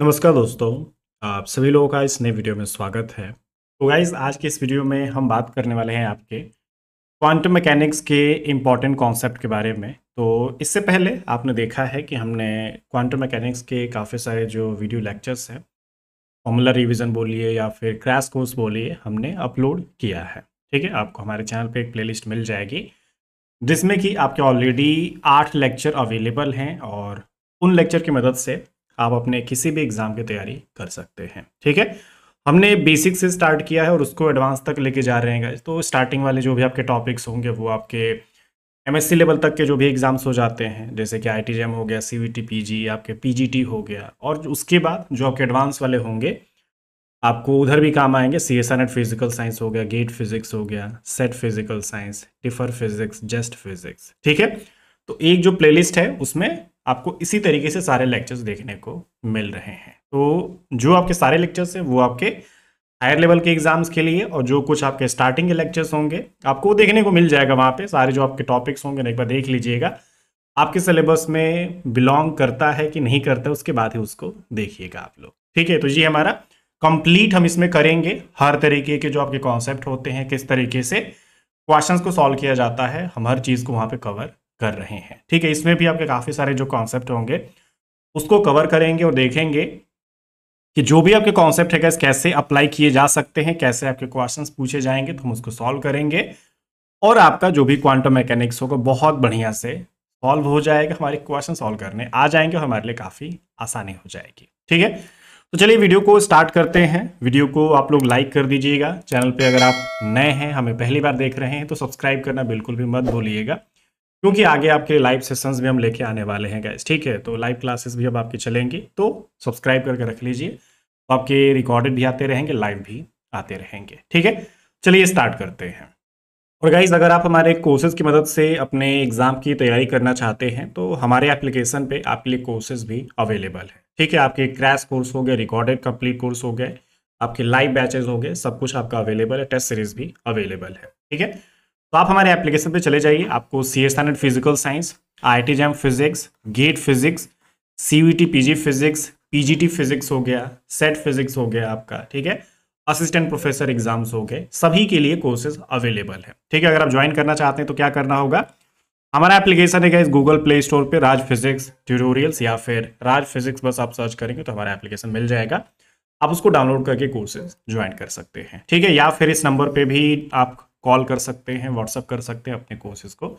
नमस्कार दोस्तों आप सभी लोगों का इस नए वीडियो में स्वागत है तो गाइज आज के इस वीडियो में हम बात करने वाले हैं आपके क्वांटम मैकेनिक्स के इम्पॉर्टेंट कॉन्सेप्ट के बारे में तो इससे पहले आपने देखा है कि हमने क्वांटम मैकेनिक्स के काफ़ी सारे जो वीडियो लेक्चर्स हैं फॉर्मूला रिविज़न बोलिए या फिर क्रैश कोर्स बोलिए हमने अपलोड किया है ठीक है आपको हमारे चैनल पर एक प्ले मिल जाएगी जिसमें कि आपके ऑलरेडी आठ लेक्चर अवेलेबल हैं और उन लेक्चर की मदद से आप अपने किसी भी एग्जाम की तैयारी कर सकते हैं ठीक है हमने बेसिक से स्टार्ट किया है और उसको एडवांस तक लेके जा रहे हैं तो स्टार्टिंग वाले जो भी आपके टॉपिक्स होंगे वो आपके एमएससी लेवल तक के जो भी एग्ज़ाम्स हो जाते हैं जैसे कि आई हो गया सी पीजी आपके पीजीटी हो गया और उसके बाद जो आपके एडवांस वाले होंगे आपको उधर भी काम आएंगे C S N physical science हो गया गेट फिजिक्स हो गया SET physical science TIFR physics just physics ठीक है तो एक जो प्लेलिस्ट है उसमें आपको इसी तरीके से सारे लेक्चर्स देखने को मिल रहे हैं तो जो आपके सारे लेक्चर्स हैं वो आपके हायर लेवल के एग्जाम्स के लिए और जो कुछ आपके स्टार्टिंग के लेक्चर्स होंगे आपको वो देखने को मिल जाएगा वहाँ पे सारे जो आपके टॉपिक्स होंगे एक बार देख लीजिएगा आपके सिलेबस में बिलोंग करता है कि नहीं करता उसके बाद ही उसको देखिएगा आप लोग ठीक है तो ये हमारा कंप्लीट हम इसमें करेंगे हर तरीके के जो आपके कॉन्सेप्ट होते हैं किस तरीके से क्वेश्चंस को सॉल्व किया जाता है हम हर चीज़ को वहाँ पे कवर कर रहे हैं ठीक है इसमें भी आपके काफ़ी सारे जो कॉन्सेप्ट होंगे उसको कवर करेंगे और देखेंगे कि जो भी आपके कॉन्सेप्ट है कैसे अप्लाई किए जा सकते हैं कैसे आपके क्वेश्चंस पूछे जाएंगे तो हम उसको सॉल्व करेंगे और आपका जो भी क्वांटम मैकेनिक्स होगा बहुत बढ़िया से सॉल्व हो जाएगा हमारे क्वेश्चन सॉल्व करने आ जाएंगे और हमारे लिए काफ़ी आसानी हो जाएगी ठीक है तो चलिए वीडियो को स्टार्ट करते हैं वीडियो को आप लोग लाइक कर दीजिएगा चैनल पर अगर आप नए हैं हमें पहली बार देख रहे हैं तो सब्सक्राइब करना बिल्कुल भी मत भूलिएगा क्योंकि आगे आपके लाइव सेशंस भी हम लेके आने वाले हैं गैस ठीक है तो लाइव क्लासेस भी अब आपकी चलेंगी तो सब्सक्राइब करके रख लीजिए तो आपके रिकॉर्डेड भी आते रहेंगे लाइव भी आते रहेंगे ठीक है चलिए स्टार्ट करते हैं और गाइज अगर आप हमारे कोर्सेज की मदद से अपने एग्ज़ाम की तैयारी करना चाहते हैं तो हमारे एप्लीकेशन पे आपके लिए कोर्सेज भी अवेलेबल है ठीक है आपके क्रैश कोर्स हो गए रिकॉर्डेड कंप्लीट कोर्स हो गए आपके लाइव बैचेज हो गए सब कुछ आपका अवेलेबल है टेस्ट सीरीज भी अवेलेबल है ठीक है तो आप हमारे एप्लीकेशन पे चले जाइए आपको C S N physical science I T JAM physics GATE physics C U T P G physics P G T physics हो गया सेट फिजिक्स हो गया आपका ठीक है असिस्टेंट प्रोफेसर एग्जाम्स हो गए सभी के लिए कोर्सेज अवेलेबल है ठीक है अगर आप ज्वाइन करना चाहते हैं तो क्या करना होगा हमारा एप्लीकेशन है इस गूगल प्ले स्टोर पे राज फिजिक्स ट्यूटोरियल्स या फिर राज फिजिक्स बस आप सर्च करेंगे तो हमारा एप्लीकेशन मिल जाएगा आप उसको डाउनलोड करके कोर्सेज ज्वाइन कर सकते हैं ठीक है या फिर इस नंबर पे भी आप कॉल कर सकते हैं व्हाट्सअप कर सकते हैं अपने कोर्सेज को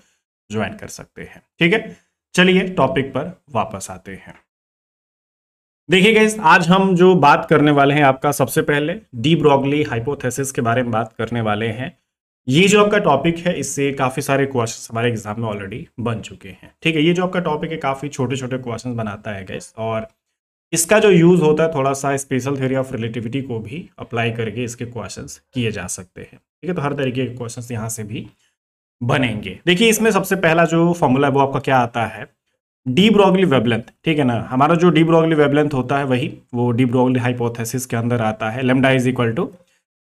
ज्वाइन कर सकते हैं ठीक है चलिए टॉपिक पर वापस आते हैं देखिए गैस आज हम जो बात करने वाले हैं आपका सबसे पहले डी ब्रॉगली हाइपोथेसिस के बारे में बात करने वाले हैं ये जो आपका टॉपिक है इससे काफ़ी सारे क्वेश्चन हमारे एग्जाम में ऑलरेडी बन चुके हैं ठीक है ये जो आपका टॉपिक है काफ़ी छोटे छोटे क्वेश्चन बनाता है गैस और इसका जो यूज़ होता है थोड़ा सा स्पेशल थ्योरी ऑफ रिलेटिविटी को भी अप्लाई करके इसके क्वेश्चन किए जा सकते हैं ठीक है तो हर तरीके के क्वेश्चन यहाँ से भी बनेंगे देखिए इसमें सबसे पहला जो फॉर्मूला है वो आपका क्या आता है डी ब्रॉगली वेबलेंथ ठीक है ना हमारा जो डी ब्रॉगली वेबलेंथ होता है वही वो डी ब्रॉगली हाइपोथेसिस के अंदर आता है lambda is equal to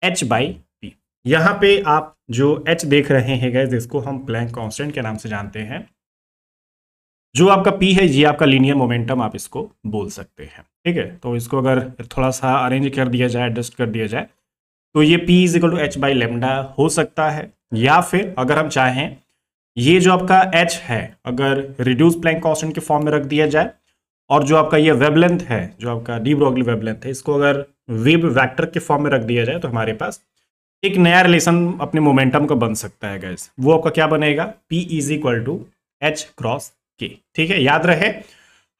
h by p यहाँ पे आप जो एच देख रहे हैं गैस इसको हम प्लैंक कॉन्स्टेंट के नाम से जानते हैं जो आपका पी है ये आपका लीनियर मोमेंटम आप इसको बोल सकते हैं ठीक है तो इसको अगर थोड़ा सा अरेंज कर दिया जाए एडजस्ट कर दिया जाए तो ये p is equal to h by lambda हो सकता है या फिर अगर हम चाहें ये जो आपका एच है अगर रिड्यूस प्लैंक कॉन्स्टेंट के फॉर्म में रख दिया जाए और जो आपका ये लेंथ है जो आपका डी ब्रॉगली लेंथ है इसको अगर वेब वैक्टर के फॉर्म में रख दिया जाए तो हमारे पास एक नया रिलेशन अपने मोमेंटम का बन सकता है गैस वो आपका क्या बनेगा p is equal to h cross k ठीक है याद रहे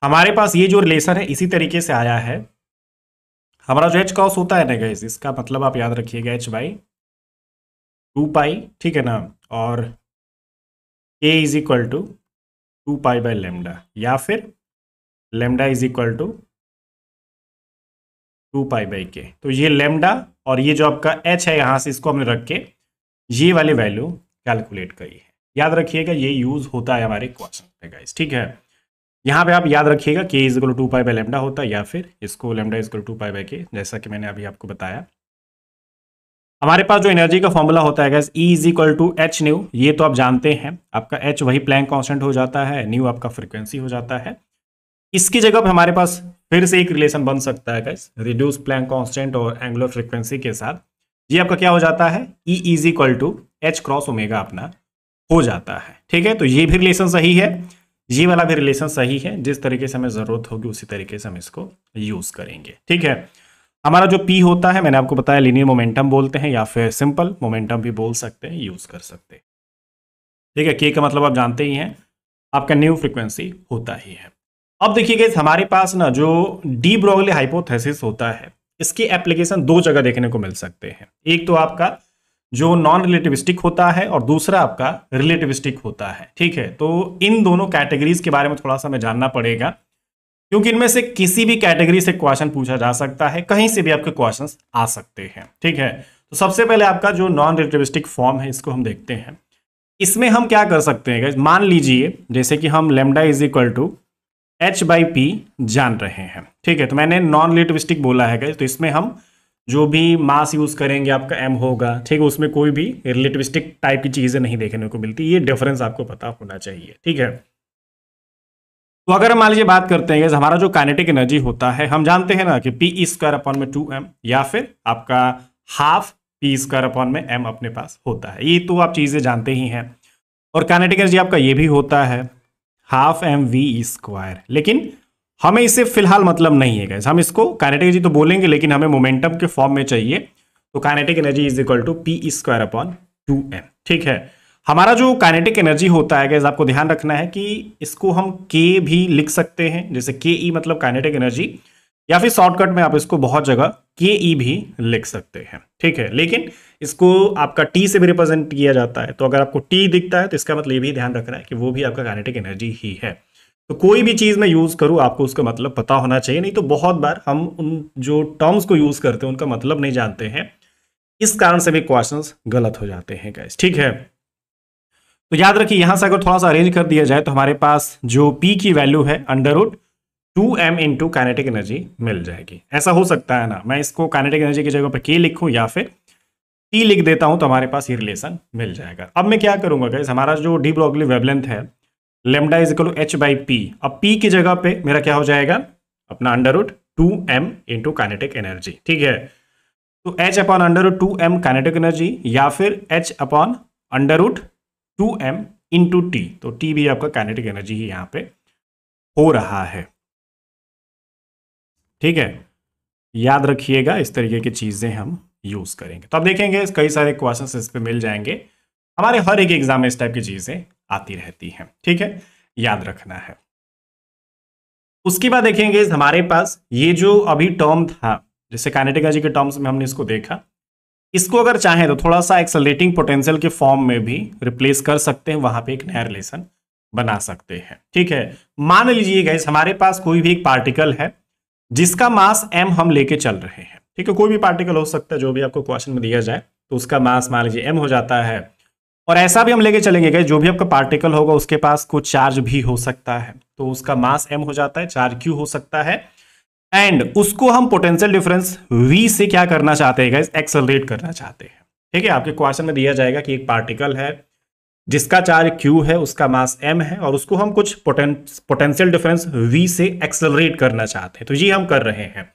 हमारे पास ये जो रिलेशन है इसी तरीके से आया है हमारा जो एच कॉस होता है ना गैस इसका मतलब आप याद रखिएगा एच बाई टू पाई ठीक है ना और a is equal to two pi by lambda या फिर lambda is equal to two pi by k तो ये लेमडा और ये जो आपका एच है यहाँ से इसको हमने रख के ये वाली वैल्यू कैलकुलेट करी है याद रखिएगा ये यूज होता है हमारे क्वेश्चन में गाइस ठीक है यहाँ पे आप याद रखिएगा k is equal to pi by lambda होता है या फिर इसको lambda is equal to pi by k जैसा कि मैंने अभी आपको बताया हमारे पास जो एनर्जी का फॉर्मूला होता है guys E is equal to h nu ये तो आप जानते हैं आपका एच वही प्लैंक कॉन्स्टेंट हो जाता है न्यू आपका फ्रिक्वेंसी हो जाता है इसकी जगह पर हमारे पास फिर से एक रिलेशन बन सकता है गैस रिड्यूस प्लैंक कॉन्स्टेंट और एंगुलर फ्रिक्वेंसी के साथ ये आपका क्या हो जाता है E is equal to h cross omega अपना हो जाता है ठीक है तो ये भी रिलेशन सही है ये वाला भी रिलेशन सही है जिस तरीके से हमें ज़रूरत होगी उसी तरीके से हम इसको यूज़ करेंगे ठीक है हमारा जो पी होता है मैंने आपको बताया लिनियर मोमेंटम बोलते हैं या फिर सिंपल मोमेंटम भी बोल सकते हैं यूज़ कर सकते ठीक है के का मतलब आप जानते ही हैं आपका न्यू फ्रिक्वेंसी होता ही है अब देखिए हमारे पास ना जो डी ब्रॉगली हाइपोथेसिस होता है इसकी एप्लीकेशन दो जगह देखने को मिल सकते हैं एक तो आपका जो नॉन रिलेटिविस्टिक होता है और दूसरा आपका रिलेटिविस्टिक होता है ठीक है तो इन दोनों कैटेगरीज के बारे में थोड़ा सा हमें जानना पड़ेगा क्योंकि इनमें से किसी भी कैटेगरी से क्वेश्चन पूछा जा सकता है कहीं से भी आपके क्वेश्चन आ सकते हैं ठीक है तो सबसे पहले आपका जो नॉन रिलेटिविस्टिक फॉर्म है इसको हम देखते हैं इसमें हम क्या कर सकते हैं मान लीजिए जैसे कि हम lambda is equal to h by p जान रहे हैं ठीक है तो मैंने नॉन रिलेटिविस्टिक बोला है तो इसमें हम जो भी मास यूज़ करेंगे आपका एम होगा ठीक है उसमें कोई भी रिलेटिविस्टिक टाइप की चीज़ें नहीं देखने को मिलती ये डिफरेंस आपको पता होना चाहिए ठीक है तो अगर हम मान लीजिए बात करते हैं हमारा जो काइनेटिक एनर्जी होता है हम जानते हैं ना कि पी स्क्वायर अपॉन में टू एम या फिर आपका हाफ पी स्क्वायर अपॉन में एम अपने पास होता है ये तो आप चीज़ें जानते ही हैं और काइनेटिक एनर्जी आपका ये भी होता है हाफ एम वी स्क्वायर लेकिन हमें इससे फिलहाल मतलब नहीं है गैस हम इसको कानेटिक एनर्जी तो बोलेंगे लेकिन हमें मोमेंटम के फॉर्म में चाहिए तो kinetic energy is equal to p square upon two m ठीक है हमारा जो काइनेटिक एनर्जी होता है गैस आपको ध्यान रखना है कि इसको हम के भी लिख सकते हैं जैसे के ई e मतलब काइनेटिक एनर्जी या फिर शॉर्टकट में आप इसको बहुत जगह के ई e भी लिख सकते हैं ठीक है लेकिन इसको आपका टी से भी रिप्रेजेंट किया जाता है तो अगर आपको टी दिखता है तो इसका मतलब ये भी ध्यान रखना है कि वो भी आपका काइनेटिक एनर्जी ही है तो कोई भी चीज़ मैं यूज़ करूँ आपको उसका मतलब पता होना चाहिए नहीं तो बहुत बार हम उन जो टर्म्स को यूज़ करते हैं उनका मतलब नहीं जानते हैं इस कारण से भी क्वेश्चंस गलत हो जाते हैं गैस ठीक है तो याद रखिए यहाँ से अगर थोड़ा सा अरेंज कर दिया जाए तो हमारे पास जो पी की वैल्यू है under root two m into kinetic energy मिल जाएगी ऐसा हो सकता है ना मैं इसको काइनेटिक एनर्जी की जगह पर के लिखूँ या फिर टी लिख देता हूँ तो हमारे पास ये रिलेशन मिल जाएगा अब मैं क्या करूँगा गैस हमारा जो डी ब्रॉगली वेबलेंथ है lambda is equal h by p अब पी की जगह पे मेरा क्या हो जाएगा अपना under root two m into kinetic energy ठीक है तो h upon under root two m kinetic energy या फिर h upon under root two m into T तो टी भी आपका कैनेटिक एनर्जी ही यहाँ पे हो रहा है ठीक है याद रखिएगा इस तरीके की चीज़ें हम यूज़ करेंगे तो अब देखेंगे कई सारे क्वेश्चन इस पर मिल जाएंगे हमारे हर एक एग्जाम में इस टाइप की चीज़ें आती रहती है ठीक है याद रखना है उसके बाद देखेंगे हमारे पास ये जो अभी टर्म था जैसे कानेटिका जी के टर्म्स में हमने इसको देखा इसको अगर चाहें तो थोड़ा सा एक्सलेटिंग पोटेंशियल के फॉर्म में भी रिप्लेस कर सकते हैं वहां पे एक नया रिलेशन बना सकते हैं ठीक है मान लीजिए गैस हमारे पास कोई भी एक पार्टिकल है जिसका मास एम हम लेके चल रहे हैं ठीक है कोई भी पार्टिकल हो सकता है जो भी आपको क्वेश्चन में दिया जाए तो उसका मास मान लीजिए एम हो जाता है और ऐसा भी हम लेके चलेंगे जो भी आपका पार्टिकल होगा उसके पास कुछ चार्ज भी हो सकता है तो उसका मास एम हो जाता है चार्ज क्यू हो सकता है एंड उसको हम पोटेंशियल डिफरेंस वी से क्या करना चाहते हैं एक्सलरेट करना चाहते हैं ठीक है आपके क्वेश्चन में दिया जाएगा कि एक पार्टिकल है जिसका चार्ज Q है उसका मास m है और उसको हम कुछ पोटेंशियल डिफरेंस v से एक्सलरेट करना चाहते हैं तो ये हम कर रहे हैं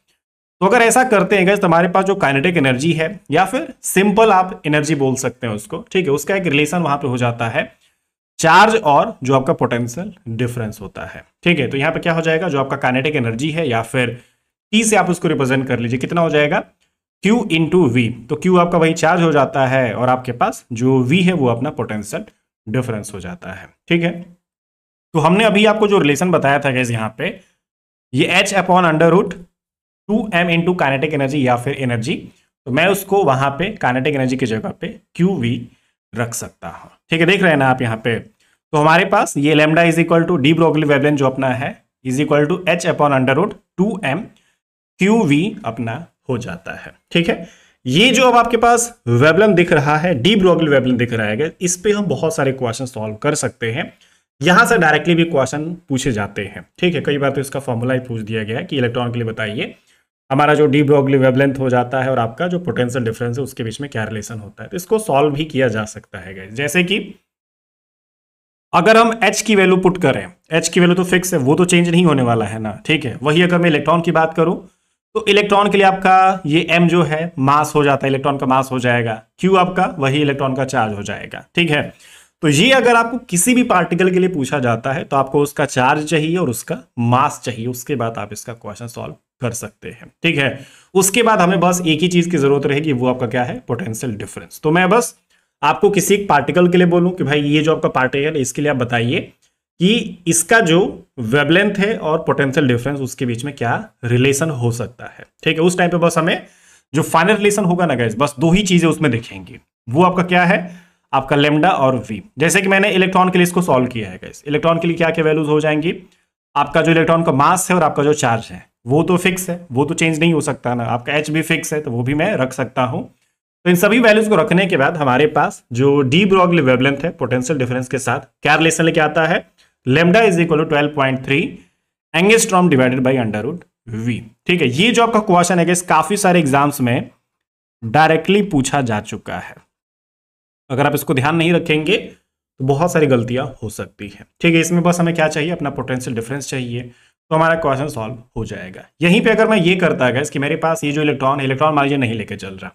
तो अगर ऐसा करते हैं गैस तुम्हारे तो पास जो काइनेटिक एनर्जी है या फिर सिंपल आप एनर्जी बोल सकते हैं उसको ठीक है उसका एक रिलेशन वहां पे हो जाता है चार्ज और जो आपका पोटेंशियल डिफरेंस होता है ठीक है तो यहाँ पे क्या हो जाएगा जो आपका काइनेटिक एनर्जी है या फिर टी से आप उसको रिप्रेजेंट कर लीजिए कितना हो जाएगा Q इंटू वी तो क्यू आपका वही चार्ज हो जाता है और आपके पास जो वी है वो अपना पोटेंशियल डिफरेंस हो जाता है ठीक है तो हमने अभी आपको जो रिलेशन बताया था गैस यहाँ पे ये h upon under root two m into kinetic energy या फिर एनर्जी तो मैं उसको वहां पे कानेटिक एनर्जी की जगह पे क्यू वी रख सकता हूं ठीक है देख रहे हैं ना आप यहाँ पे तो हमारे पास ये lambda is equal to de Broglie वेबलेन जो अपना है is equal to h upon under root two m Q V अपना हो जाता है ठीक है ये जो अब आपके पास वेबलन दिख रहा है डी ब्रोगली वेबलन दिख रहा है इस पर हम बहुत सारे क्वेश्चन सॉल्व कर सकते हैं यहां से डायरेक्टली भी क्वेश्चन पूछे जाते हैं ठीक है कई बार तो इसका फॉर्मूला ही पूछ दिया गया है कि इलेक्ट्रॉन के लिए बताइए हमारा जो डी ब्रॉगली वेबलेंथ हो जाता है और आपका जो पोटेंशियल डिफरेंस है उसके बीच में क्या रिलेशन होता है तो इसको सॉल्व भी किया जा सकता है गैस जैसे कि अगर हम एच की वैल्यू पुट करें एच की वैल्यू तो फिक्स है वो तो चेंज नहीं होने वाला है ना ठीक है वही अगर मैं इलेक्ट्रॉन की बात करूं तो इलेक्ट्रॉन के लिए आपका ये एम जो है मास हो जाता है इलेक्ट्रॉन का मास हो जाएगा क्यू आपका वही इलेक्ट्रॉन का चार्ज हो जाएगा ठीक है तो ये अगर आपको किसी भी पार्टिकल के लिए पूछा जाता है तो आपको उसका चार्ज चाहिए और उसका मास चाहिए उसके बाद आप इसका क्वेश्चन सॉल्व कर सकते हैं ठीक है उसके बाद हमें बस एक ही चीज की जरूरत रहेगी वो आपका क्या है पोटेंशियल डिफरेंस तो मैं बस आपको किसी एक पार्टिकल के लिए बोलूं कि भाई ये जो आपका पार्टिकल इसके लिए आप बताइए कि इसका जो वेबलेंथ है और पोटेंशियल डिफरेंस उसके बीच में क्या रिलेशन हो सकता है ठीक है उस टाइम पे बस हमें जो फाइनल रिलेशन होगा ना गैस बस दो ही चीजें उसमें दिखेंगी वो आपका क्या है आपका लेमडा और वी जैसे कि मैंने इलेक्ट्रॉन के लिए इसको सॉल्व किया है गैस इलेक्ट्रॉन के लिए क्या क्या वैल्यूज हो जाएंगी आपका जो इलेक्ट्रॉन का मास है और आपका जो चार्ज है वो तो फिक्स है वो तो चेंज नहीं हो सकता ना आपका एच भी फिक्स है तो वो भी मैं रख सकता हूँ तो इन सभी वैल्यूज को रखने के बाद हमारे पास जो डी ब्रॉगल वेबलेंथ है पोटेंशियल डिफरेंस के साथ क्या रिलेशन लेके आता है lambda is equal to twelve point three angstrom divided by under root V ठीक है ये जो आपका क्वेश्चन है काफी सारे एग्जाम्स में डायरेक्टली पूछा जा चुका है अगर आप इसको ध्यान नहीं रखेंगे तो बहुत सारी गलतियां हो सकती है ठीक है इसमें बस हमें क्या चाहिए अपना पोटेंशियल डिफरेंस चाहिए तो हमारा क्वेश्चन सॉल्व हो जाएगा यहीं पे अगर मैं ये करता गया कि मेरे पास ये जो इलेक्ट्रॉन है इलेक्ट्रॉन मान लीजिए नहीं लेके चल रहा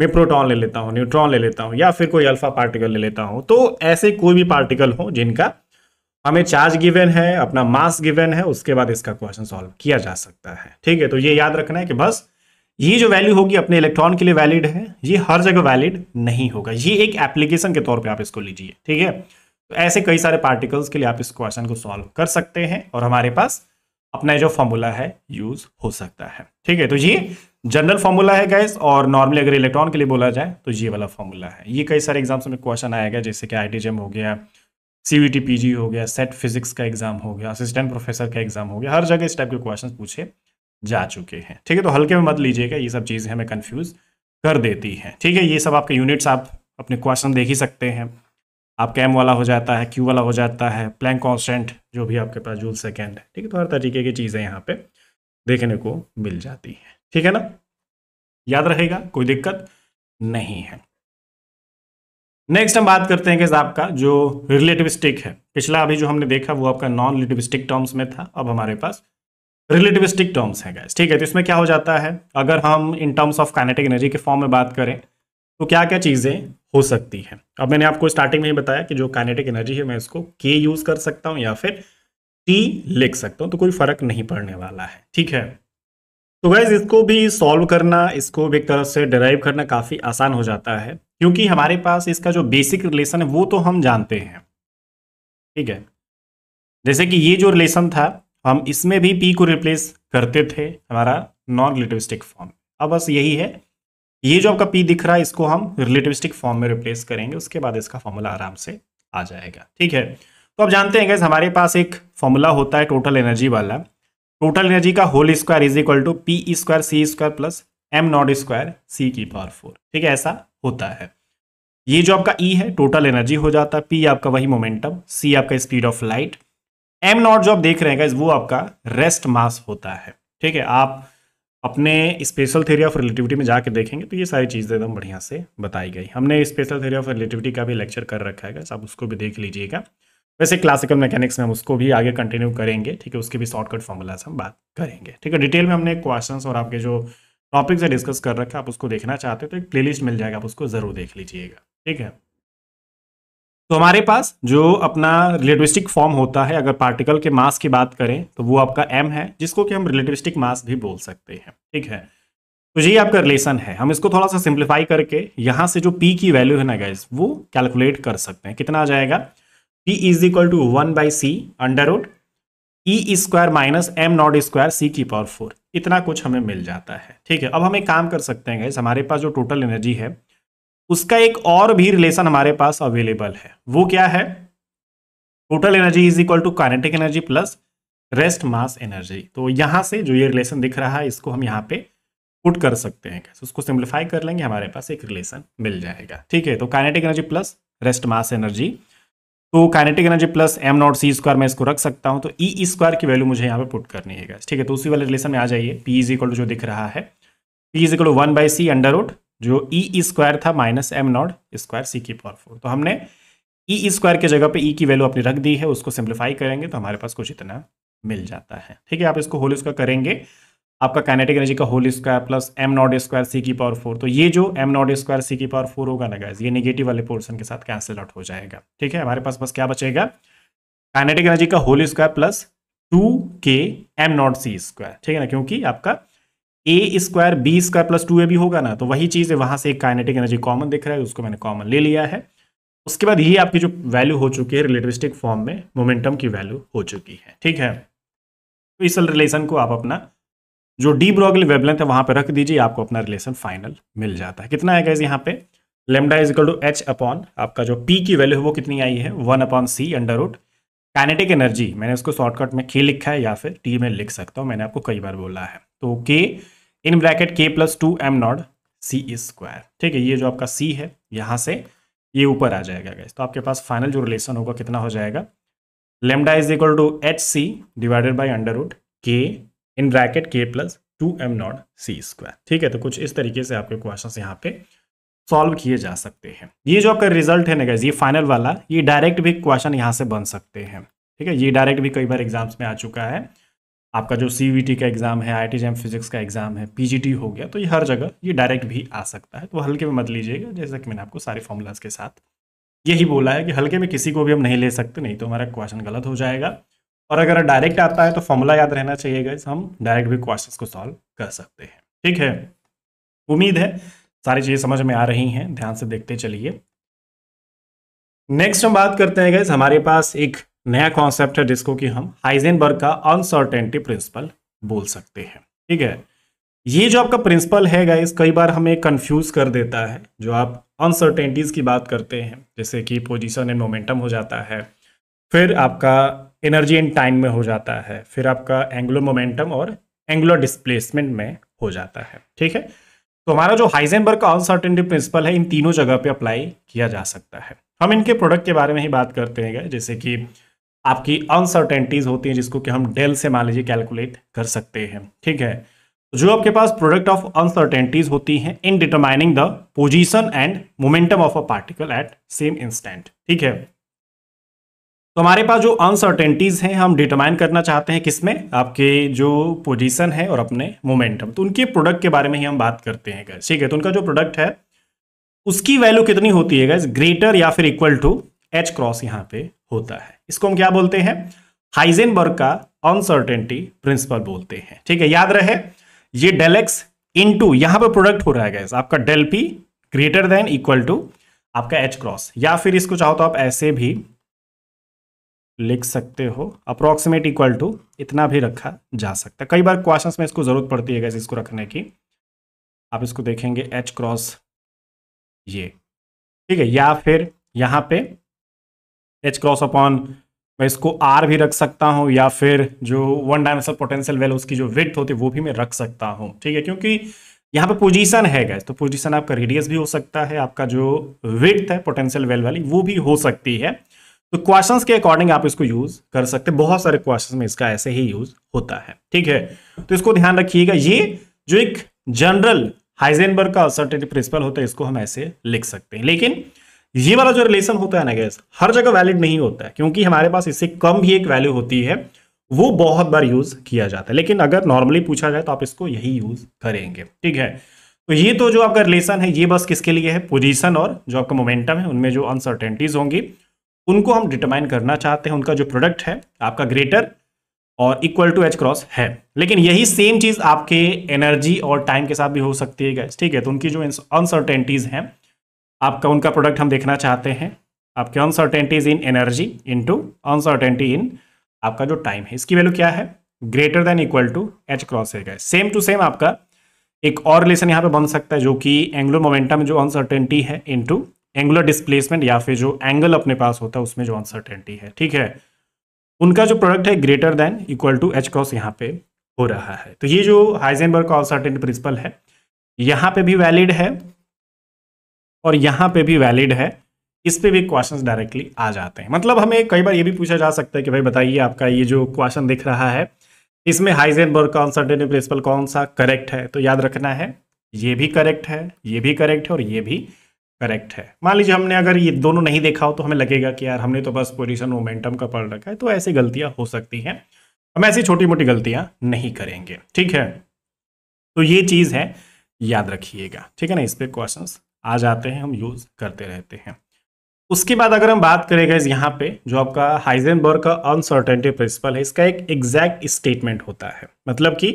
मैं प्रोटॉन ले लेता हूँ न्यूट्रॉन ले लेता हूँ या फिर कोई अल्फा पार्टिकल ले लेता हूँ तो ऐसे कोई भी पार्टिकल हो जिनका हमें चार्ज गिवन है अपना मास गिवन है उसके बाद इसका क्वेश्चन सॉल्व किया जा सकता है ठीक है तो ये याद रखना है कि बस ये जो वैल्यू होगी अपने इलेक्ट्रॉन के लिए वैलिड है ये हर जगह वैलिड नहीं होगा ये एक एप्लीकेशन के तौर पे आप इसको लीजिए ठीक है तो ऐसे कई सारे पार्टिकल्स के लिए आप इस क्वेश्चन को सॉल्व कर सकते हैं और हमारे पास अपना जो फॉर्मूला है यूज हो सकता है ठीक है तो ये जनरल फॉर्मूला है गैस और नॉर्मली अगर इलेक्ट्रॉन के लिए बोला जाए तो ये वाला फॉर्मूला है ये कई सारे एग्जाम्स में क्वेश्चन आएगा जैसे कि आई हो गया सीवीटी पीजी हो गया सेट फिजिक्स का एग्जाम हो गया असिस्टेंट प्रोफेसर का एग्जाम हो गया हर जगह इस टाइप के क्वेश्चन पूछे जा चुके हैं ठीक है तो हल्के में मत लीजिएगा ये सब चीज़ें हमें कन्फ्यूज़ कर देती हैं ठीक है ये सब आपके यूनिट्स आप अपने क्वेश्चन देख ही सकते हैं आपका एम वाला हो जाता है क्यू वाला हो जाता है प्लैंक कॉन्स्टेंट जो भी आपके पास जूल सेकेंड है ठीक है तो हर तरीके की चीज़ें यहाँ पे देखने को मिल जाती है ठीक है ना याद रहेगा कोई दिक्कत नहीं है नेक्स्ट हम बात करते हैं कि आपका जो रिलेटिविस्टिक है पिछला अभी जो हमने देखा वो आपका नॉन रिलेटिविस्टिक टर्म्स में था अब हमारे पास रिलेटिविस्टिक टर्म्स हैं गैस ठीक है तो इसमें क्या हो जाता है अगर हम in terms of kinetic energy के फॉर्म में बात करें तो क्या क्या चीज़ें हो सकती हैं अब मैंने आपको स्टार्टिंग में ही बताया कि जो काइनेटिक एनर्जी है मैं इसको के यूज़ कर सकता हूँ या फिर टी लिख सकता हूँ तो कोई फ़र्क नहीं पड़ने वाला है ठीक है तो गैस इसको भी सॉल्व करना इसको भी एक तरह से डिराइव करना काफ़ी आसान हो जाता है क्योंकि हमारे पास इसका जो बेसिक रिलेशन है वो तो हम जानते हैं ठीक है जैसे कि ये जो रिलेशन था हम इसमें भी पी को रिप्लेस करते थे हमारा नॉन रिलेटिविस्टिक फॉर्म अब बस यही है ये जो आपका पी दिख रहा है इसको हम रिलेटिविस्टिक फॉर्म में रिप्लेस करेंगे उसके बाद इसका फॉर्मूला आराम से आ जाएगा ठीक है तो आप जानते हैं गैस हमारे पास एक फॉर्मूला होता है टोटल एनर्जी वाला टोटल एनर्जी का whole square is equal to p square c square plus m not square c की पावर फोर ठीक है ऐसा होता है ये जो आपका ई e है टोटल एनर्जी हो जाता है पी आपका वही मोमेंटम सी आपका speed of light m not जो आप देख रहे हैं वो आपका रेस्ट मास होता है ठीक है आप अपने स्पेशल थेरी ऑफ रिलेटिविटी में जाके देखेंगे तो ये सारी चीज़ें एकदम बढ़िया से बताई गई हमने स्पेशल थेरी ऑफ रिलेटिविटी का भी लेक्चर कर रखा है आप उसको भी देख लीजिएगा वैसे क्लासिकल मैकेनिक्स में हम उसको भी आगे कंटिन्यू करेंगे ठीक है उसके भी शॉर्टकट फॉर्मूला से हम बात करेंगे ठीक है डिटेल में हमने क्वेश्चंस और आपके जो टॉपिक्स है डिस्कस कर रखा आप उसको देखना चाहते हो तो एक प्लेलिस्ट मिल जाएगा आप उसको ज़रूर देख लीजिएगा ठीक है तो हमारे पास जो अपना रिलेटिविस्टिक फॉर्म होता है अगर पार्टिकल के मास की बात करें तो वो आपका एम है जिसको कि हम रिलेटिविस्टिक मास भी बोल सकते हैं ठीक है तो ये आपका रिलेशन है हम इसको थोड़ा सा सिंप्लीफाई करके यहाँ से जो पी की वैल्यू है ना गैस वो कैलकुलेट कर सकते हैं कितना आ जाएगा p is equal to one by c under root E square minus m not square c की पावर फोर इतना कुछ हमें मिल जाता है ठीक है अब हम एक काम कर सकते हैं गैस हमारे पास जो टोटल एनर्जी है उसका एक और भी रिलेशन हमारे पास अवेलेबल है वो क्या है total energy is equal to kinetic energy plus rest mass energy तो यहां से जो ये रिलेशन दिख रहा है इसको हम यहाँ पे पुट कर सकते हैं तो उसको सिंप्लीफाई कर लेंगे हमारे पास एक रिलेशन मिल जाएगा ठीक है तो kinetic energy plus rest mass energy तो kinetic energy plus m not c square मैं इसको रख सकता हूं तो ई e स्क्वायर की वैल्यू मुझे यहाँ पे पुट करनी है ठीक है तो उसी वाले रिलेशन में आ जाइए पी इज इक्वल टू जो दिख रहा है p is equal to one by c under root जो ई e स्क्वायर e था minus m not square c की पावर फोर तो हमने ई e स्क्वायर के जगह पे ई e की वैल्यू अपनी रख दी है उसको सिंप्लीफाई करेंगे तो हमारे पास कुछ इतना मिल जाता है ठीक है आप इसको होल स्क्वायर करेंगे आपका काइनेटिक एनर्जी का whole square plus m not square c की पावर फोर तो ये जो एम नॉट स्क्वायर सी की पावर फोर होगा ना गैस ये नेगेटिव वाले पोर्सन के साथ कैंसिल आउट हो जाएगा ठीक है हमारे पास बस क्या बचेगा काइनेटिक एनर्जी का whole square plus two k m not c square ठीक है ना क्योंकि आपका a square b square plus two a भी होगा ना तो वही चीज़ है वहाँ से एक काइनेटिक एनर्जी कॉमन दिख रहा है उसको मैंने कॉमन ले लिया है उसके बाद ये आपकी जो वैल्यू हो चुकी है रिलेटिविस्टिक फॉर्म में मोमेंटम की वैल्यू हो चुकी है ठीक है तो इस रिलेशन को आप अपना जो डी ब्रॉगली वेबलेंथ है वहाँ पर रख दीजिए आपको अपना रिलेशन फाइनल मिल जाता है कितना आएगा इस यहाँ पे lambda is equal to h upon आपका जो पी की वैल्यू है वो कितनी आई है one upon c under root kinetic energy मैंने उसको शॉर्टकट में के लिखा है या फिर टी में लिख सकता हूँ मैंने आपको कई बार बोला है तो K in bracket K plus two m not c square ठीक है ये जो आपका सी है यहाँ से ये ऊपर आ जाएगा गैस तो आपके पास फाइनल जो रिलेशन होगा कितना हो जाएगा lambda is equal to h c divided by under root K in bracket K plus two m not c square ठीक है तो कुछ इस तरीके से आपके क्वेश्चन यहाँ पे सॉल्व किए जा सकते हैं ये जो आपका रिजल्ट है ना गैस ये फाइनल वाला ये डायरेक्ट भी क्वेश्चन यहाँ से बन सकते हैं ठीक है ये डायरेक्ट भी कई बार एग्जाम्स में आ चुका है आपका जो सी का एग्ज़ाम है आई टी फिजिक्स का एग्ज़ाम है पी हो गया तो ये हर जगह ये डायरेक्ट भी आ सकता है तो हल्के में मत लीजिएगा जैसा कि मैंने आपको सारे फॉर्मूलाज के साथ यही बोला है कि हल्के में किसी को भी हम नहीं ले सकते नहीं तो हमारा क्वेश्चन गलत हो जाएगा और अगर डायरेक्ट आता है तो फॉर्मूला याद रहना चाहिए गाइज हम डायरेक्ट भी क्वेश्चन को सॉल्व कर सकते हैं ठीक है उम्मीद है सारी चीज़ें समझ में आ रही हैं ध्यान से देखते चलिए नेक्स्ट हम बात करते हैं गैस हमारे पास एक नया कॉन्सेप्ट है जिसको कि हम हाइजेनबर्ग का अनसर्टेनिटी प्रिंसिपल बोल सकते हैं ठीक है ये जो आपका प्रिंसिपल है गाइस कई बार हमें कंफ्यूज कर देता है जो आप अनसर्टेनिटीज़ की बात करते हैं जैसे कि पोजिशन एंड मोमेंटम हो जाता है फिर आपका एनर्जी एंड टाइम में हो जाता है फिर आपका एंगुलर मोमेंटम और एंगुलर डिस्प्लेसमेंट में हो जाता है ठीक है तो हमारा जो हाइजेनबर्ग का अनसर्टेनिटी प्रिंसिपल है इन तीनों जगह पे अप्लाई किया जा सकता है हम इनके प्रोडक्ट के बारे में ही बात करते हैं जैसे कि आपकी अनसर्टेनिटीज़ होती हैं जिसको कि हम डेल से मान लीजिए कैलकुलेट कर सकते हैं ठीक है तो जो आपके पास प्रोडक्ट ऑफ अनसर्टेनिटीज़ होती हैं in determining the position and momentum of a particle at same instant ठीक है तो हमारे पास जो अनसर्टेनिटीज़ हैं हम डिटरमाइन करना चाहते हैं किसमें आपके जो पोजीशन है और अपने मोमेंटम तो उनके प्रोडक्ट के बारे में ही हम बात करते हैं ठीक है तो उनका जो प्रोडक्ट है उसकी वैल्यू कितनी होती है गैस ग्रेटर या फिर इक्वल टू एच क्रॉस यहाँ पे होता है इसको हम क्या बोलते हैं हाइजेनबर्ग का अनसर्टेनिटी प्रिंसिपल बोलते हैं ठीक है याद रहे ये डेल एक्स इन टू यहां पर प्रोडक्ट हो रहा है गैस आपका del p greater than equal to आपका एच क्रॉस या फिर इसको चाहो तो आप ऐसे भी लिख सकते हो अप्रोक्सीमेट इक्वल टू इतना भी रखा जा सकता है कई बार क्वेश्चन में इसको जरूरत पड़ती है गैस इसको रखने की आप इसको देखेंगे एच क्रॉस ये ठीक है या फिर यहां पे एच क्रॉस अपॉन मैं इसको आर भी रख सकता हूँ या फिर जो वन डायमेंशनल पोटेंशियल वेल उसकी जो विथ होती है वो भी मैं रख सकता हूँ ठीक है क्योंकि यहाँ पे पोजीशन है गैस तो पोजीशन आपका रेडियस भी हो सकता है आपका जो विथ है पोटेंशियल वेल वाली वो भी हो सकती है तो क्वेश्चंस के अकॉर्डिंग आप इसको यूज कर सकते हैं बहुत सारे क्वेश्चन में इसका ऐसे ही यूज होता है ठीक है तो इसको ध्यान रखिएगा ये जो एक जनरल हाइजेनबर्ग का सर्टेनिटी प्रिंसिपल होता है इसको हम ऐसे लिख सकते हैं लेकिन ये वाला जो रिलेशन होता है ना गैस हर जगह वैलिड नहीं होता है क्योंकि हमारे पास इससे कम भी एक वैल्यू होती है वो बहुत बार यूज किया जाता है लेकिन अगर नॉर्मली पूछा जाए तो आप इसको यही यूज करेंगे ठीक है तो ये तो जो आपका रिलेशन है ये बस किसके लिए है पोजिशन और जो आपका मोमेंटम है उनमें जो अनसर्टेनिटीज होंगी उनको हम डिटरमाइन करना चाहते हैं उनका जो प्रोडक्ट है आपका ग्रेटर और इक्वल टू एच क्रॉस है लेकिन यही सेम चीज आपके एनर्जी और टाइम के साथ भी हो सकती है गैस ठीक है तो उनकी जो अनसर्टेनिटीज हैं आपका उनका प्रोडक्ट हम देखना चाहते हैं आपके uncertainties in energy into uncertainty in आपका जो टाइम है इसकी वैल्यू क्या है greater than equal to h cross है गए सेम टू सेम आपका एक और रिलेशन यहाँ पे बन सकता है जो कि एंगुलर मोमेंटम जो अनसर्टेनिटी है इंटू एंगुलर डिस्प्लेसमेंट या फिर जो एंगल अपने पास होता है उसमें जो अनसर्टेनिटी है ठीक है उनका जो प्रोडक्ट है greater than equal to h cross यहाँ पे हो रहा है तो ये जो हाइजेनबर्ग का अनसर्टेंटी प्रिंसिपल है यहाँ पे भी वैलिड है और यहाँ पे भी वैलिड है इस पर भी क्वेश्चन डायरेक्टली आ जाते हैं मतलब हमें कई बार ये भी पूछा जा सकता है कि भाई बताइए आपका ये जो क्वेश्चन दिख रहा है इसमें हाइजेनबर्ग का अनसर्टेनिटी प्रिंसिपल कौन सा करेक्ट है तो याद रखना है ये भी करेक्ट है ये भी करेक्ट है और ये भी करेक्ट है मान लीजिए हमने अगर ये दोनों नहीं देखा हो तो हमें लगेगा कि यार हमने तो बस पोजिशन मोमेंटम का पढ़ रखा है तो ऐसी गलतियाँ हो सकती हैं हम ऐसी छोटी मोटी गलतियाँ नहीं करेंगे ठीक है तो ये चीज़ है याद रखिएगा ठीक है ना इस पर क्वेश्चन आ जाते हैं हम यूज़ करते रहते हैं उसके बाद अगर हम बात करें करेंगे यहाँ पे जो आपका हाइजेनबर्ग का अनसर्टेनिटी प्रिंसिपल है इसका एक एग्जैक्ट स्टेटमेंट होता है मतलब कि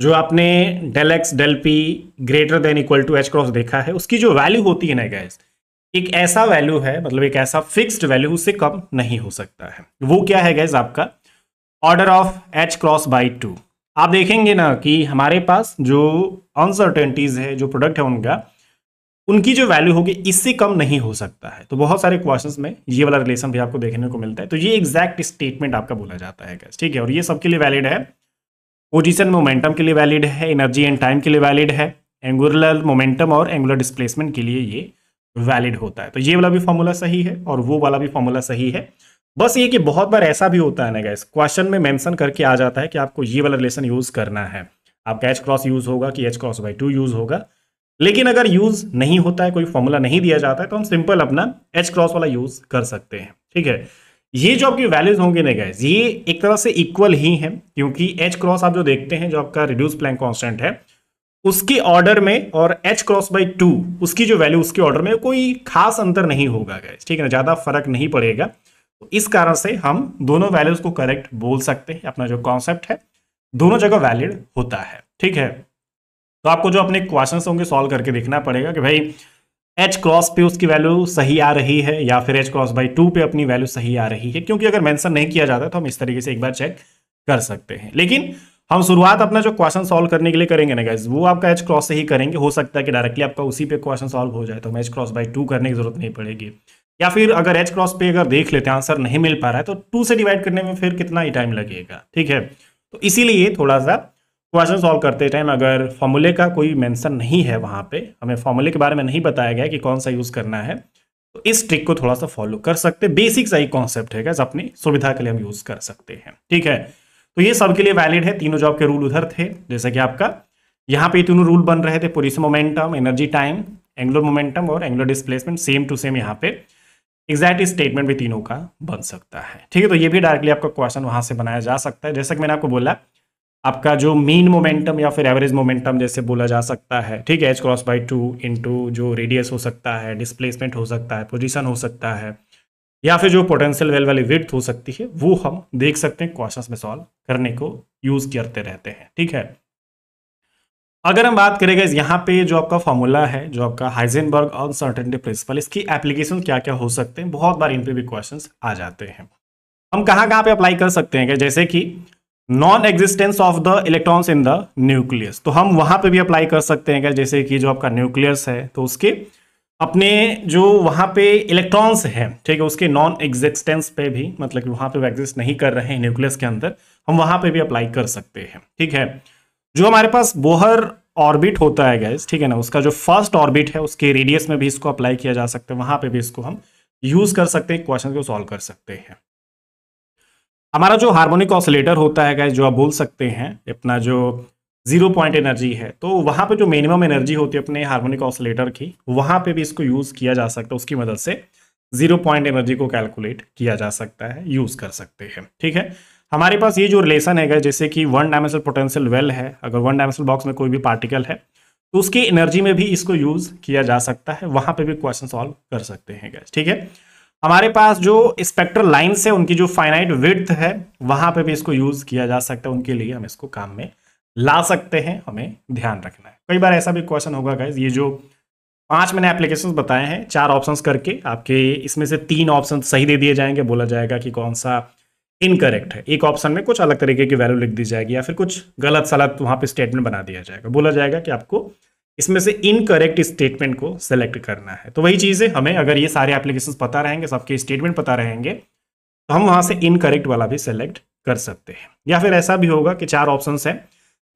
जो आपने del x del p greater than equal to h cross देखा है उसकी जो वैल्यू होती है ना गैस एक ऐसा वैल्यू है मतलब एक ऐसा फिक्स्ड वैल्यू उससे कम नहीं हो सकता है वो क्या है गैस आपका order of h cross by two आप देखेंगे ना कि हमारे पास जो अनसर्टेनिटीज़ है जो प्रोडक्ट है उनका उनकी जो वैल्यू होगी इससे कम नहीं हो सकता है तो बहुत सारे क्वेश्चन में ये वाला रिलेशन भी आपको देखने को मिलता है तो ये एग्जैक्ट स्टेटमेंट आपका बोला जाता है ठीक है और ये सबके लिए वैलिड है पोजिशन मोमेंटम के लिए वैलिड है एनर्जी एंड टाइम के लिए वैलिड है एंगुलर मोमेंटम और एंगुलर डिस्प्लेसमेंट के लिए ये वैलिड होता है तो ये वाला भी फॉर्मूला सही है और वो वाला भी फॉर्मूला सही है बस ये कि बहुत बार ऐसा भी होता है ना गैस क्वेश्चन में मेंशन करके आ जाता है कि आपको ये वाला रिलेशन यूज़ करना है आपका एच क्रॉस यूज़ होगा कि h cross by two use होगा लेकिन अगर यूज नहीं होता है कोई फॉर्मूला नहीं दिया जाता है तो हम सिंपल अपना एच क्रॉस वाला यूज कर सकते हैं ठीक है ये जो आपकी वैल्यूज होंगे ना गैस ये एक तरह से इक्वल ही है क्योंकि एच क्रॉस आप जो देखते हैं जो आपका रिड्यूस प्लैंक कॉन्स्टेंट है उसके ऑर्डर में और एच क्रॉस बाई टू उसकी जो वैल्यू उसके ऑर्डर में कोई खास अंतर नहीं होगा गैस ठीक है ना ज़्यादा फर्क नहीं पड़ेगा तो इस कारण से हम दोनों वैल्यूज को करेक्ट बोल सकते हैं अपना जो कॉन्सेप्ट है दोनों जगह वैलिड होता है ठीक है तो आपको जो अपने क्वेश्चन होंगे सॉल्व करके देखना पड़ेगा कि भाई एच क्रॉस पे उसकी वैल्यू सही आ रही है या फिर एच क्रॉस बाई टू पे अपनी वैल्यू सही आ रही है क्योंकि अगर मैंसन नहीं किया जाता तो हम इस तरीके से एक बार चेक कर सकते हैं लेकिन हम शुरुआत अपना जो क्वेश्चन सॉल्व करने के लिए करेंगे ना गाइज वो आपका एच क्रॉस से ही करेंगे हो सकता है कि डायरेक्टली आपका उसी पे क्वेश्चन सॉल्व हो जाए तो हमें एच क्रॉस बाई टू करने की जरूरत नहीं पड़ेगी या फिर अगर एच क्रॉस पे अगर देख लेते हैं आंसर नहीं मिल पा रहा है तो टू से डिवाइड करने में फिर कितना ही टाइम लगेगा ठीक है तो इसीलिए थोड़ा सा क्वेश्चन सॉल्व करते टाइम अगर फॉर्मूले का कोई मेंशन नहीं है वहाँ पे हमें फॉर्मूले के बारे में नहीं बताया गया कि कौन सा यूज़ करना है तो इस ट्रिक को थोड़ा सा फॉलो कर सकते बेसिक सही कॉन्सेप्ट है गैस अपनी सुविधा के लिए हम यूज़ कर सकते हैं ठीक है तो ये सबके लिए वैलिड है तीनों जॉब के रूल उधर थे जैसे कि आपका यहाँ पे तीनों रूल बन रहे थे position momentum energy time angular momentum और angular displacement same to same यहाँ पे एग्जैक्ट स्टेटमेंट भी तीनों का बन सकता है ठीक है तो ये भी डायरेक्टली आपका क्वेश्चन वहाँ से बनाया जा सकता है जैसा कि मैंने आपको बोला आपका जो मीन मोमेंटम या फिर एवरेज मोमेंटम जैसे बोला जा सकता है ठीक है h cross by two into जो रेडियस हो सकता है डिस्प्लेसमेंट हो सकता है पोजिशन हो सकता है या फिर जो पोटेंशियल वेल वाली विथ हो सकती है वो हम देख सकते हैं क्वेश्चन में सॉल्व करने को यूज करते रहते हैं ठीक है अगर हम बात करेंगे यहाँ पे जो आपका फॉर्मूला है जो आपका हाइजेनबर्ग अनसर्टेनिटी प्रिंसिपल इसकी एप्लीकेशन क्या क्या हो सकते हैं बहुत बार इन पे भी क्वेश्चंस आ जाते हैं हम कहाँ कहाँ पे अप्लाई कर सकते हैं जैसे कि non existence of the electrons in the nucleus तो हम वहां पे भी अप्लाई कर सकते हैं क्या जैसे कि जो आपका न्यूक्लियस है तो उसके अपने जो वहां पे इलेक्ट्रॉन्स हैं ठीक है उसके नॉन एग्जिस्टेंस पे भी मतलब कि वहां पे वो एग्जिस्ट नहीं कर रहे हैं न्यूक्लियस के अंदर हम वहां पे भी अप्लाई कर सकते हैं ठीक है जो हमारे पास बोहर ऑर्बिट होता है गैस ठीक है ना उसका जो फर्स्ट ऑर्बिट है उसके रेडियस में भी इसको अप्लाई किया जा सकता है वहां पर भी इसको हम यूज कर सकते हैं क्वेश्चन को सॉल्व कर सकते हैं हमारा जो हार्मोनिक ऑसिलेटर होता है गाइज जो आप बोल सकते हैं अपना जो जीरो पॉइंट एनर्जी है तो वहाँ पे जो मिनिमम एनर्जी होती है अपने हार्मोनिक ऑसिलेटर की वहाँ पे भी इसको यूज़ किया जा सकता है उसकी मदद से जीरो पॉइंट एनर्जी को कैलकुलेट किया जा सकता है यूज़ कर सकते हैं ठीक है हमारे पास ये जो रिलेशन है जैसे कि वन डायमेंशनल पोटेंशियल वेल है अगर वन डायमेंशनल बॉक्स में कोई भी पार्टिकल है तो उसकी एनर्जी में भी इसको यूज़ किया जा सकता है वहाँ पर भी क्वेश्चन सॉल्व कर सकते हैं गैस ठीक है हमारे पास जो स्पेक्ट्रल लाइन्स है उनकी जो फाइनाइट विथ है वहां पे भी इसको यूज किया जा सकता है उनके लिए हम इसको काम में ला सकते हैं हमें ध्यान रखना है कई बार ऐसा भी क्वेश्चन होगा गाइज ये जो पांच मैंने एप्लीकेशन बताए हैं चार ऑप्शंस करके आपके इसमें से तीन ऑप्शन सही दे दिए जाएंगे बोला जाएगा कि कौन सा इनकरेक्ट है एक ऑप्शन में कुछ अलग तरीके की वैल्यू लिख दी जाएगी या फिर कुछ गलत सलत वहाँ पे स्टेटमेंट बना दिया जाएगा बोला जाएगा कि आपको इसमें से इनकरेक्ट स्टेटमेंट को सेलेक्ट करना है तो वही चीज़ है हमें अगर ये सारे एप्लीकेशन पता रहेंगे सबके स्टेटमेंट पता रहेंगे तो हम वहाँ से इनकरेक्ट वाला भी सेलेक्ट कर सकते हैं या फिर ऐसा भी होगा कि चार ऑप्शन हैं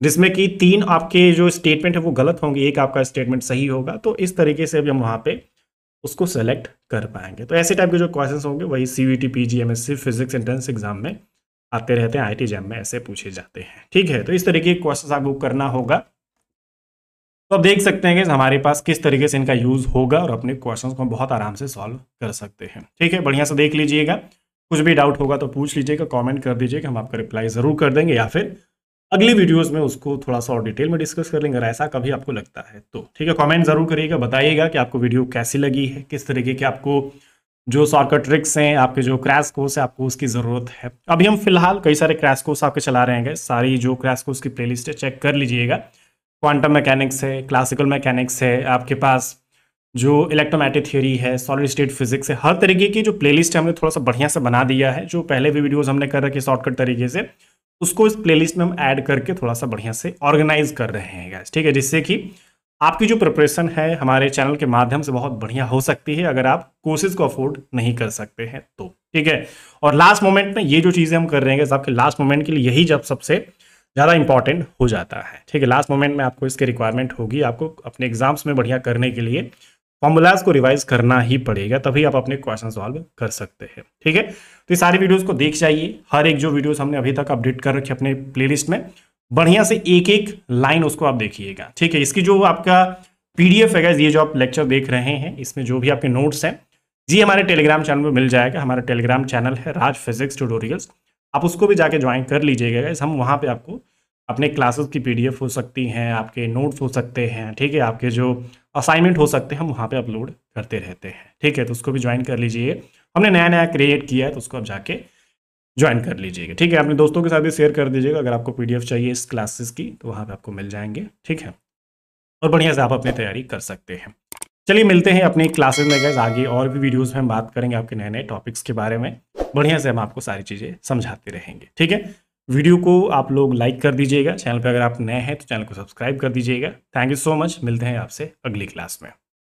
जिसमें कि तीन आपके जो स्टेटमेंट है वो गलत होंगे एक आपका स्टेटमेंट सही होगा तो इस तरीके से भी हम वहाँ पे उसको सेलेक्ट कर पाएंगे तो ऐसे टाइप के जो क्वेश्चंस होंगे वही C U T P G M S C physics entrance exam में आते रहते हैं आई टी जैम में ऐसे पूछे जाते हैं ठीक है तो इस तरीके के क्वेश्चन आपको करना होगा तो आप देख सकते हैं कि हमारे पास किस तरीके से इनका यूज होगा और अपने क्वेश्चन को हम बहुत आराम से सॉल्व कर सकते हैं ठीक है बढ़िया से देख लीजिएगा कुछ भी डाउट होगा तो पूछ लीजिएगा कमेंट कर दीजिएगा हम आपका रिप्लाई ज़रूर कर देंगे या फिर अगली वीडियोस में उसको थोड़ा सा और डिटेल में डिस्कस कर लेंगे अगर ऐसा कभी आपको लगता है तो ठीक है कमेंट ज़रूर करिएगा बताइएगा कि आपको वीडियो कैसी लगी है किस तरीके के आपको जो शॉर्टकट ट्रिक्स हैं आपके जो क्रैश कोर्स है आपको उसकी ज़रूरत है अभी हम फिलहाल कई सारे क्रैश कोर्स आपके चला रहे हैं सारी जो क्रैश कोर्स की प्ले है चेक कर लीजिएगा क्वांटम मैकेनिक्स है क्लासिकल मैकेनिक्स है आपके पास जो इलेक्ट्रोमैटिक थ्योरी है सॉलिड स्टेट फिजिक्स है हर तरीके की जो प्लेलिस्ट है हमने थोड़ा सा बढ़िया से बना दिया है जो पहले भी वीडियोस हमने कर रखे शॉर्टकट तरीके से उसको इस प्लेलिस्ट में हम ऐड करके थोड़ा सा बढ़िया से ऑर्गेनाइज कर रहे हैं गैस ठीक है जिससे कि आपकी जो प्रिपरेशन है हमारे चैनल के माध्यम से बहुत बढ़िया हो सकती है अगर आप कोर्सेज को अफोर्ड नहीं कर सकते हैं तो ठीक है और लास्ट मोमेंट में ये जो चीज़ें हम कर रहे हैं गैस आपके लास्ट मोमेंट के लिए यही जब सबसे ज़्यादा इंपॉर्टेंट हो जाता है ठीक है लास्ट मोमेंट में आपको इसकी रिक्वायरमेंट होगी आपको अपने एग्जाम्स में बढ़िया करने के लिए फॉर्मूलाज को रिवाइज करना ही पड़ेगा तभी आप अपने क्वेश्चन सॉल्व कर सकते हैं ठीक है तो ये सारी वीडियोज़ को देख जाइए हर एक जो वीडियोज हमने अभी तक अपडेट कर रखी अपने प्ले में बढ़िया से एक एक लाइन उसको आप देखिएगा ठीक है इसकी जो आपका पीडीएफ है ये जो आप लेक्चर देख रहे हैं इसमें जो भी आपके नोट्स हैं जी हमारे टेलीग्राम चैनल में मिल जाएगा हमारा टेलीग्राम चैनल है राज फिजिक्स ट्यूटोरियल्स आप उसको भी जाके ज्वाइन कर लीजिएगा गैस हम वहाँ पे आपको अपने क्लासेस की पीडीएफ हो सकती हैं आपके नोट्स हो सकते हैं ठीक है आपके जो असाइनमेंट हो सकते हैं हम वहाँ पे अपलोड करते रहते हैं ठीक है तो उसको भी ज्वाइन कर लीजिए हमने नया नया क्रिएट किया है तो उसको आप जाके ज्वाइन कर लीजिएगा ठीक है अपने दोस्तों के साथ भी शेयर कर दीजिएगा अगर आपको पी चाहिए इस क्लासेस की तो वहाँ पर आपको मिल जाएंगे ठीक है और बढ़िया से आप अपनी तैयारी कर सकते हैं चलिए मिलते हैं अपने क्लासेस में गए आगे और भी वीडियोस में हम बात करेंगे आपके नए नए टॉपिक्स के बारे में बढ़िया से हम आपको सारी चीज़ें समझाते रहेंगे ठीक है वीडियो को आप लोग लाइक कर दीजिएगा चैनल पर अगर आप नए हैं तो चैनल को सब्सक्राइब कर दीजिएगा थैंक यू सो मच मिलते हैं आपसे अगली क्लास में